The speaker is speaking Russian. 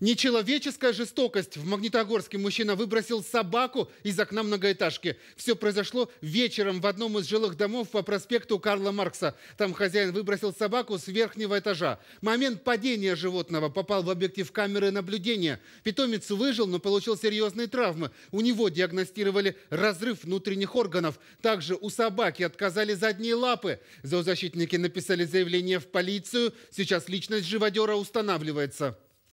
Нечеловеческая жестокость. В Магнитогорске мужчина выбросил собаку из окна многоэтажки. Все произошло вечером в одном из жилых домов по проспекту Карла Маркса. Там хозяин выбросил собаку с верхнего этажа. Момент падения животного попал в объектив камеры наблюдения. Питомец выжил, но получил серьезные травмы. У него диагностировали разрыв внутренних органов. Также у собаки отказали задние лапы. Зоозащитники написали заявление в полицию. Сейчас личность живодера устанавливается.